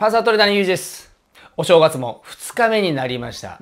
パーサートレーダーのゆうじです。お正月も2日目になりました。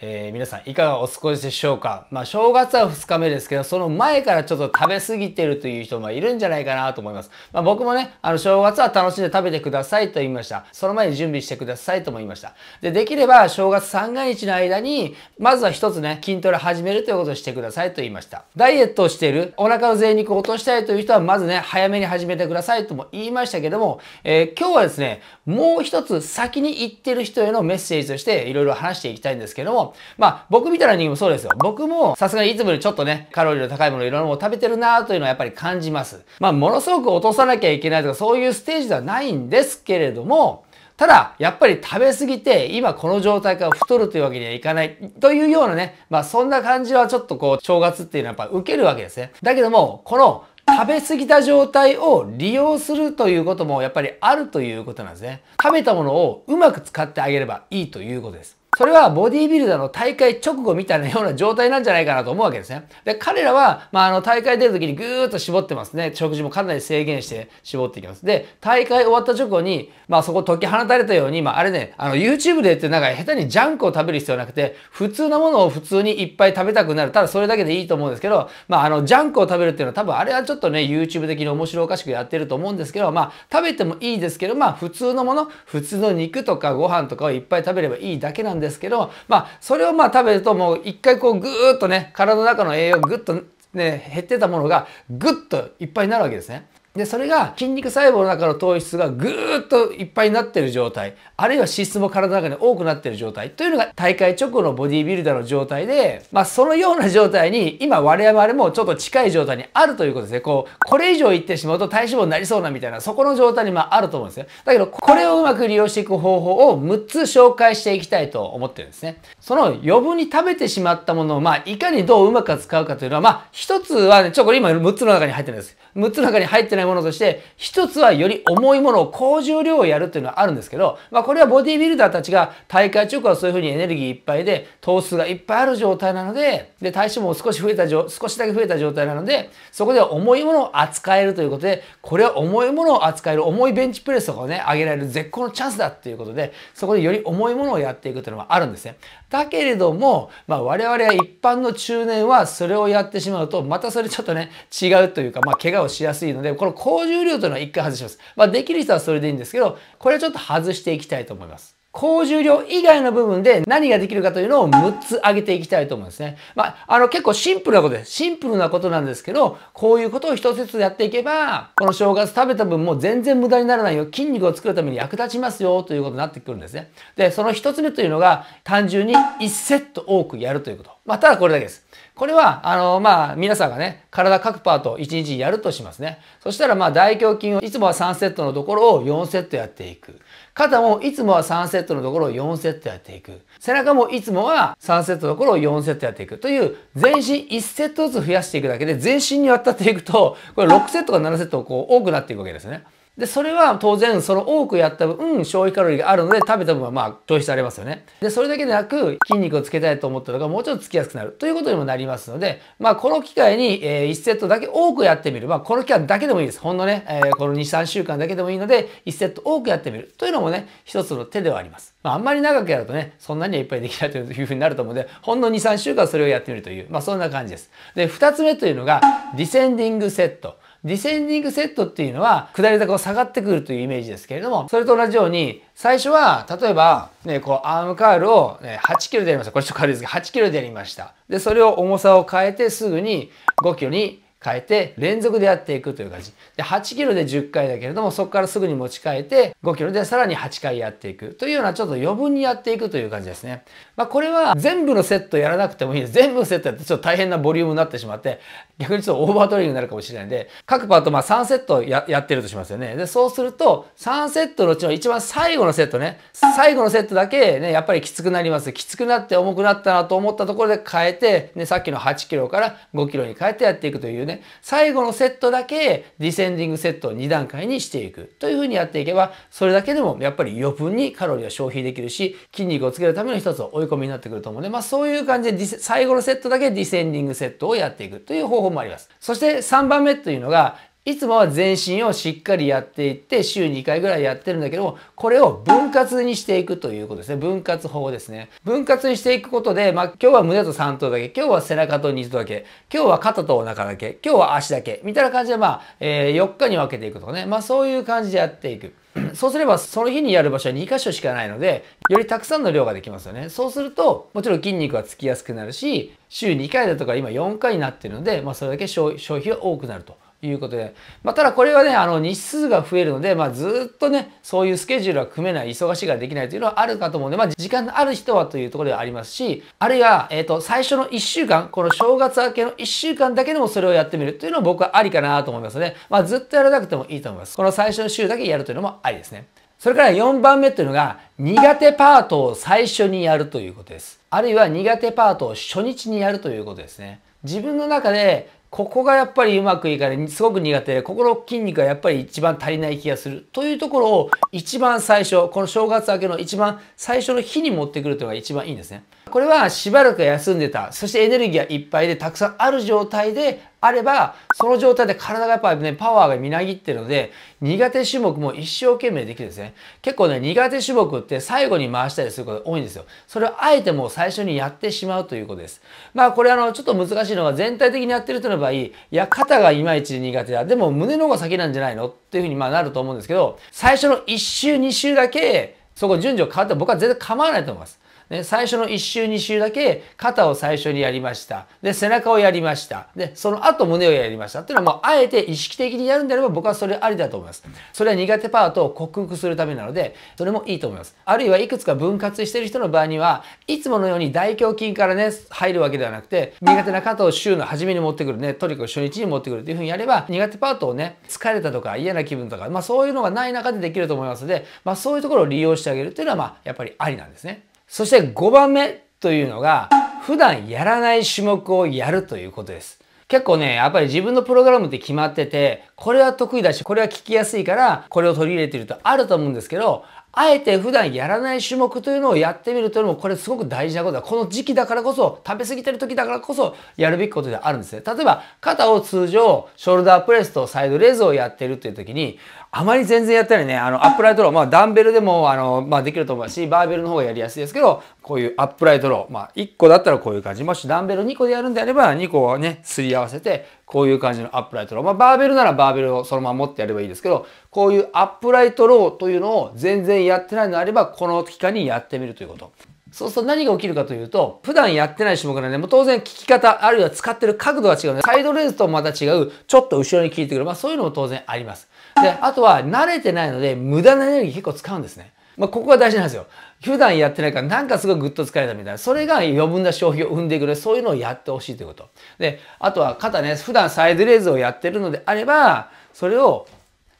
えー、皆さんいかがお過ごしでしょうかまあ正月は2日目ですけど、その前からちょっと食べ過ぎてるという人もいるんじゃないかなと思います。まあ僕もね、あの正月は楽しんで食べてくださいと言いました。その前に準備してくださいとも言いました。で、できれば正月三が日の間に、まずは一つね、筋トレ始めるということをしてくださいと言いました。ダイエットをしている、お腹の贅肉を落としたいという人はまずね、早めに始めてくださいとも言いましたけども、えー、今日はですね、もう一つ先に行ってる人へのメッセージとしていろいろ話していきたいんですけども、まあ、僕みたいな人間もそうですよ。僕も、さすがにいつもよりちょっとね、カロリーの高いもの、いろんなもの食べてるなというのはやっぱり感じます。まあ、ものすごく落とさなきゃいけないとか、そういうステージではないんですけれども、ただ、やっぱり食べ過ぎて、今この状態から太るというわけにはいかない、というようなね、まあそんな感じはちょっとこう、正月っていうのはやっぱ受けるわけですね。だけども、この食べ過ぎた状態を利用するということもやっぱりあるということなんですね。食べたものをうまく使ってあげればいいということです。それはボディービルダーの大会直後みたいなような状態なんじゃないかなと思うわけですね。で、彼らは、まあ、あの、大会出る時にぐーっと絞ってますね。食事もかなり制限して絞っていきます。で、大会終わった直後に、まあ、そこ解き放たれたように、まあ、あれね、あの、YouTube でってなんか下手にジャンクを食べる必要なくて、普通のものを普通にいっぱい食べたくなる。ただそれだけでいいと思うんですけど、まあ、あの、ジャンクを食べるっていうのは多分あれはちょっとね、YouTube 的に面白おかしくやってると思うんですけど、まあ、食べてもいいですけど、まあ、普通のもの、普通の肉とかご飯とかをいっぱい食べればいいだけなんですですけど、まあ、それをまあ食べるともう一回こうぐーっとね、体の中の栄養ぐっとね、減ってたものがぐっといっぱいになるわけですね。で、それが筋肉細胞の中の糖質がぐーっといっぱいになってる状態、あるいは脂質も体の中に多くなってる状態というのが大会直後のボディビルダーの状態で、まあそのような状態に今我々もちょっと近い状態にあるということですね。こう、これ以上いってしまうと体脂肪になりそうなみたいな、そこの状態にまあると思うんですよ。だけど、これをうまく利用していく方法を6つ紹介していきたいと思ってるんですね。その余分に食べてしまったものを、まあ、いかにどううまく使うかというのは、まあ、一つはね、ちょ、これ今6つの中に入ってるんです。6つの中に入ってないものとして、一つはより重いものを高重量をやるっていうのはあるんですけど、まあこれはボディビルダーたちが大会直後はそういうふうにエネルギーいっぱいで、頭数がいっぱいある状態なので、で、体脂肪も少し増えた少しだけ増えた状態なので、そこでは重いものを扱えるということで、これは重いものを扱える、重いベンチプレスとかをね、上げられる絶好のチャンスだっていうことで、そこでより重いものをやっていくというのはあるんですね。だけれども、まあ我々は一般の中年はそれをやってしまうと、またそれちょっとね、違うというか、まあ怪我をしやすいので、この高重量というのは一回外します。まあ、できる人はそれでいいんですけど、これはちょっと外していきたいと思います。高重量以外の部分で何ができるかというのを6つ挙げていきたいと思うんですね。まあ、あの結構シンプルなことです。シンプルなことなんですけど、こういうことを一つずつやっていけば、この正月食べた分も全然無駄にならないよ。筋肉を作るために役立ちますよということになってくるんですね。で、その一つ目というのが単純に1セット多くやるということ。まあ、ただこれだけです。これは、あの、まあ、皆さんがね、体各パート1日やるとしますね。そしたら、ま大胸筋をいつもは3セットのところを4セットやっていく。肩もいつもは3セットのところを4セットやっていく。背中もいつもは3セットのところを4セットやっていく。という全身1セットずつ増やしていくだけで全身にわたっていくと、これ6セットか7セットこう多くなっていくわけですね。で、それは当然、その多くやった分、消費カロリーがあるので、食べた分はまあ、消費されますよね。で、それだけでなく、筋肉をつけたいと思ったのが、もうちょっとつきやすくなるということにもなりますので、まあ、この機会に、えー、1セットだけ多くやってみる。まあ、この期間だけでもいいです。ほんのね、えー、この2、3週間だけでもいいので、1セット多くやってみるというのもね、一つの手ではあります。まあ、あんまり長くやるとね、そんなにはいっぱいできないというふうになると思うので、ほんの2、3週間それをやってみるという、まあ、そんな感じです。で、2つ目というのが、ディセンディングセット。ディセンディングセットっていうのは、下り坂を下がってくるというイメージですけれども、それと同じように、最初は、例えば、ね、こう、アームカールを、ね、8キロでやりました。これちょっと軽いですけど、8キロでやりました。で、それを重さを変えてすぐに5キロに変えて連続でやっていくという感じ。で、8キロで10回だけれども、そこからすぐに持ち替えて、5キロでさらに8回やっていくというようなちょっと余分にやっていくという感じですね。まあ、これは全部のセットやらなくてもいいです。全部のセットやってちょっと大変なボリュームになってしまって、逆にちょっとオーバートレーニングになるかもしれないんで、各パートまあ3セットややってるとしますよね。で、そうすると、3セットのうちの一番最後のセットね、最後のセットだけね、やっぱりきつくなります。きつくなって重くなったなと思ったところで変えて、ね、さっきの8キロから5キロに変えてやっていくという、ね、ね、最後のセットだけディセンディングセットを2段階にしていくというふうにやっていけば、それだけでもやっぱり余分にカロリーを消費できるし、筋肉をつけるための一つ追い込みになってくると思うので、まあそういう感じで最後のセットだけディセンディングセットをやっていくという方法もあります。そして3番目というのが、いつもは全身をしっかりやっていって、週2回ぐらいやってるんだけども、これを分割にしていくということですね。分割法ですね。分割にしていくことで、まあ、今日は胸と3頭だけ、今日は背中と2頭だけ、今日は肩とお腹だけ、今日は足だけ、みたいな感じで、まあ、えー、4日に分けていくとかね。まあ、そういう感じでやっていく。そうすればその日にやる場所は2箇所しかないので、よりたくさんの量ができますよね。そうすると、もちろん筋肉はつきやすくなるし、週2回だとか今4回になってるので、まあ、それだけ消費が多くなると。いうことで、まあ、ただこれはね、あの日数が増えるので、まあ、ずっとね、そういうスケジュールは組めない、忙しいができないというのはあるかと思うので、まあ、時間のある人はというところではありますし、あるいは、えっ、ー、と、最初の1週間、この正月明けの1週間だけでもそれをやってみるというのは僕はありかなと思いますで、まあ、ずっとやらなくてもいいと思います。この最初の週だけやるというのもありですね。それから4番目というのが、苦手パートを最初にやるということです。あるいは苦手パートを初日にやるということですね。自分の中でここがやっぱりうまくいかない、すごく苦手で、ここの筋肉がやっぱり一番足りない気がする。というところを一番最初、この正月明けの一番最初の日に持ってくるというのが一番いいんですね。これはしばらく休んでた、そしてエネルギーがいっぱいでたくさんある状態であれば、その状態で体がやっぱりね、パワーがみなぎってるので、苦手種目も一生懸命できるんですね。結構ね、苦手種目って最後に回したりすることが多いんですよ。それをあえてもう最初にやってしまうということです。まあこれあの、ちょっと難しいのが全体的にやってるとの場合、いや、肩がいまいち苦手だ。でも胸の方が先なんじゃないのっていうふうにまあなると思うんですけど、最初の1周2周だけ、そこ順序変わっても僕は全然構わないと思います。ね、最初の1週2週だけ肩を最初にやりました。で、背中をやりました。で、その後胸をやりました。っていうのはもうあえて意識的にやるんであれば僕はそれありだと思います。それは苦手パートを克服するためなので、それもいいと思います。あるいはいくつか分割してる人の場合には、いつものように大胸筋からね、入るわけではなくて、苦手な肩を週の初めに持ってくるね、トリックを初日に持ってくるっていうふうにやれば、苦手パートをね、疲れたとか嫌な気分とか、まあそういうのがない中でできると思いますので、まあそういうところを利用してあげるっていうのは、まあやっぱりありなんですね。そして5番目というのが、普段やらない種目をやるということです。結構ね、やっぱり自分のプログラムって決まってて、これは得意だし、これは聞きやすいから、これを取り入れてるとあると思うんですけど、あえて普段やらない種目というのをやってみるというのもこれすごく大事なことだ。この時期だからこそ、食べ過ぎてる時だからこそやるべきことであるんですね。例えば、肩を通常、ショルダープレスとサイドレーズをやってるという時に、あまり全然やったりね、あの、アップライトロー、まあダンベルでも、あの、まあできると思うし、バーベルの方がやりやすいですけど、こういうアップライトロー。まあ、1個だったらこういう感じ。もしダンベル2個でやるんであれば、2個をね、すり合わせて、こういう感じのアップライトロー。まあ、バーベルならバーベルをそのまま持ってやればいいですけど、こういうアップライトローというのを全然やってないのであれば、この期間にやってみるということ。そうすると何が起きるかというと、普段やってない種目なんで、もう当然効き方、あるいは使ってる角度が違うので、サイドレースとまた違う、ちょっと後ろに効いてくる。まあそういうのも当然あります。で、あとは慣れてないので、無駄なエネルギー結構使うんですね。まあ、ここが大事なんですよ。普段やってないからなんかすごいグッと疲れたみたいな。それが余分な消費を生んでくれる。そういうのをやってほしいということ。で、あとは肩ね、普段サイドレーズをやってるのであれば、それを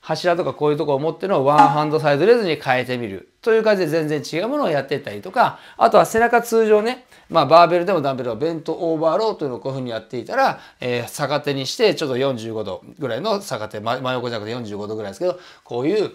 柱とかこういうとこを持ってのをワンハンドサイドレーズに変えてみる。という感じで全然違うものをやっていったりとか、あとは背中通常ね、まあバーベルでもダンベルをベントオーバーローというのをこういうふうにやっていたら、えー、逆手にしてちょっと45度ぐらいの逆手、真横じゃなくて45度ぐらいですけど、こういう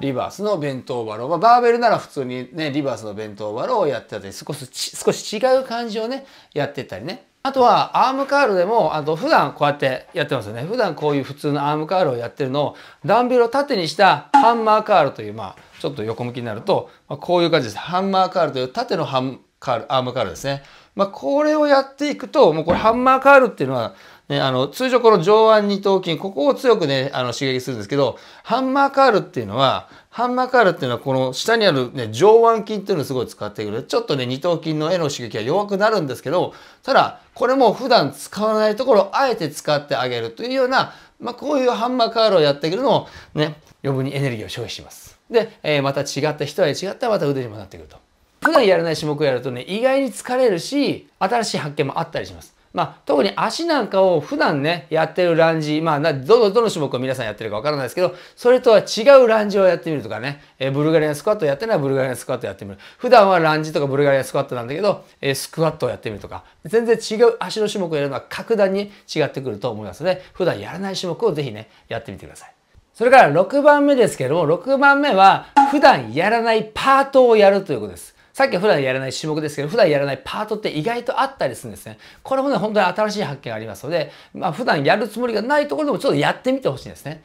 リバースの弁当バロー、まあ、バーベルなら普通にねリバースの弁当バローをやってたり少し少し違う感じをねやってたりねあとはアームカールでもあと普段こうやってやってますよね普段こういう普通のアームカールをやってるのをダンベルを縦にしたハンマーカールというまあちょっと横向きになると、まあ、こういう感じですハンマーカールという縦のハンカールアームカールですね、まあ、これをやっていくともうこれハンマーカールっていうのはね、あの、通常この上腕二頭筋、ここを強くね、あの、刺激するんですけど、ハンマーカールっていうのは、ハンマーカールっていうのはこの下にあるね、上腕筋っていうのをすごい使ってくる。ちょっとね、二頭筋の絵の刺激は弱くなるんですけど、ただ、これも普段使わないところをあえて使ってあげるというような、まあ、こういうハンマーカールをやってくるのをね、余分にエネルギーを消費します。で、えー、また違った人は違ったまた腕にもなってくると。普段やらない種目をやるとね、意外に疲れるし、新しい発見もあったりします。まあ、特に足なんかを普段ね、やってるランジ、まあ、どの、どの種目を皆さんやってるかわからないですけど、それとは違うランジをやってみるとかね、えー、ブルガリアンスクワットやってないブルガリアンスクワットやってみる。普段はランジとかブルガリアンスクワットなんだけど、えー、スクワットをやってみるとか、全然違う足の種目をやるのは格段に違ってくると思いますの、で、普段やらない種目をぜひね、やってみてください。それから6番目ですけども、6番目は普段やらないパートをやるということです。さっきは普段やらない種目ですけど、普段やらないパートって意外とあったりするんですね。これもね、本当に新しい発見がありますので、まあ、普段やるつもりがないところでもちょっとやってみてほしいんですね。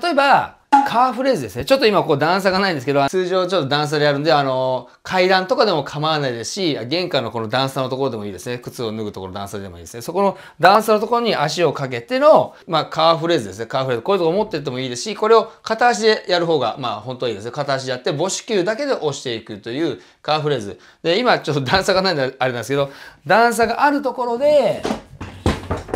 例えば、カーフレーズですね。ちょっと今こう段差がないんですけど、通常ちょっと段差でやるんで、あの、階段とかでも構わないですし、玄関のこの段差のところでもいいですね。靴を脱ぐところ段差でもいいですね。そこの段差のところに足をかけての、まあ、カーフレーズですね。カーフレーズ。こういうとこ持ってってもいいですし、これを片足でやる方が、まあ、本当はいいですね。片足でやって、母子球だけで押していくというカーフレーズ。で、今ちょっと段差がないんであれなんですけど、段差があるところで、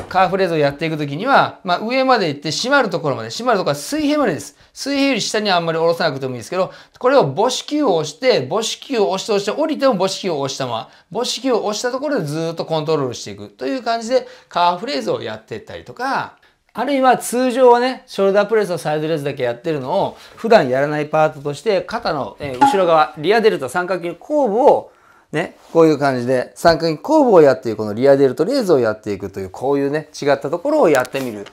カーフレーズをやっていくときには、まあ、上まで行って締まるところまで、締まるところは水平までです。水平より下にあんまり下ろさなくてもいいですけど、これを母子球を押して、母子球を押して押して、降りても母子球を押したまま、母子球を押したところでずっとコントロールしていくという感じで、カーフレーズをやっていったりとか、あるいは通常はね、ショルダープレスとサイドレスだけやってるのを、普段やらないパートとして、肩の後ろ側、リアデルタ三角形の後部をね、こういう感じで、三角形工房をやっていく、このリアデルトレーズをやっていくという、こういうね、違ったところをやってみる。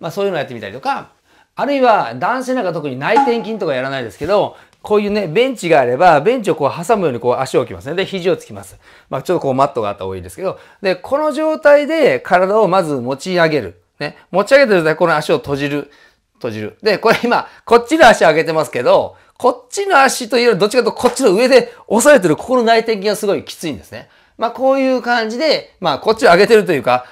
まあそういうのをやってみたりとか、あるいは男性なんか特に内転筋とかやらないですけど、こういうね、ベンチがあれば、ベンチをこう挟むようにこう足を置きますね。で、肘をつきます。まあちょっとこうマットがあった方がいいですけど、で、この状態で体をまず持ち上げる。ね、持ち上げてる態でこの足を閉じる。閉じる。で、これ今、こっちで足上げてますけど、こっちの足というよりどっちかとこっちの上で押さえてるここの内転筋がすごいきついんですね。まあこういう感じで、まあこっちを上げてるというか、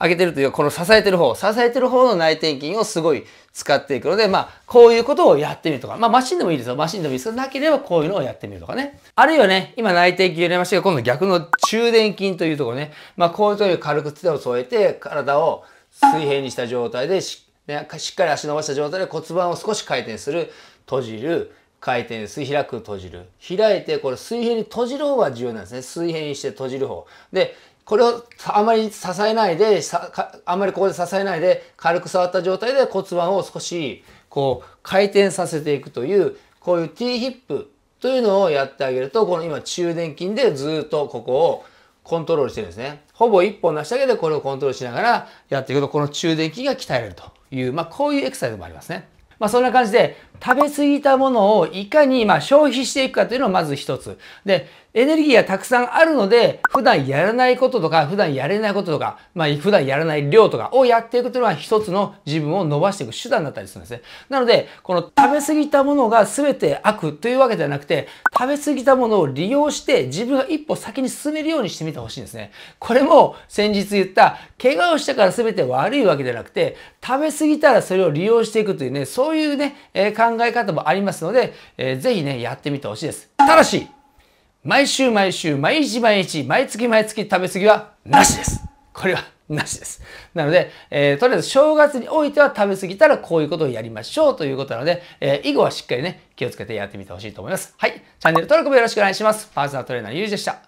上げてるというか、この支えてる方、支えてる方の内転筋をすごい使っていくので、まあこういうことをやってみるとか、まあマシンでもいいですよ。マシンでもいいですけど、なければこういうのをやってみるとかね。あるいはね、今内転筋入れましたけど、今度逆の中殿筋というところね、まあこういうところに軽く手を添えて、体を水平にした状態でし、ね、しっかり足伸ばした状態で骨盤を少し回転する、閉じる、回転、水開く、閉じる。開いて、これ水平に閉じる方が重要なんですね。水平にして閉じる方。で、これをあまり支えないで、あまりここで支えないで、軽く触った状態で骨盤を少し、こう、回転させていくという、こういう T ヒップというのをやってあげると、この今中殿筋でずっとここをコントロールしてるんですね。ほぼ一本なしだけでこれをコントロールしながらやっていくと、この中殿筋が鍛えられるという、まあこういうエクササイズもありますね。まあ、そんな感じで、食べ過ぎたものをいかにま消費していくかというのをまず一つ。で、エネルギーがたくさんあるので、普段やらないこととか、普段やれないこととか、まあ、普段やらない量とかをやっていくというのは一つの自分を伸ばしていく手段だったりするんですね。なので、この食べ過ぎたものが全て悪というわけではなくて、食べ過ぎたものを利用して自分が一歩先に進めるようにしてみてほしいんですね。これも先日言った、怪我をしたから全て悪いわけではなくて、食べ過ぎたらそれを利用していくというね、そういうね、え考え方もありますので、えー、ぜひね、やってみてほしいです。ただし、毎週毎週、毎日毎日、毎月毎月食べ過ぎはなしです。これはなしです。なので、えー、とりあえず正月においては食べ過ぎたらこういうことをやりましょうということなので、えー、以後はしっかりね、気をつけてやってみてほしいと思います。はい。チャンネル登録もよろしくお願いします。パーソナルトレーナーゆうじでした。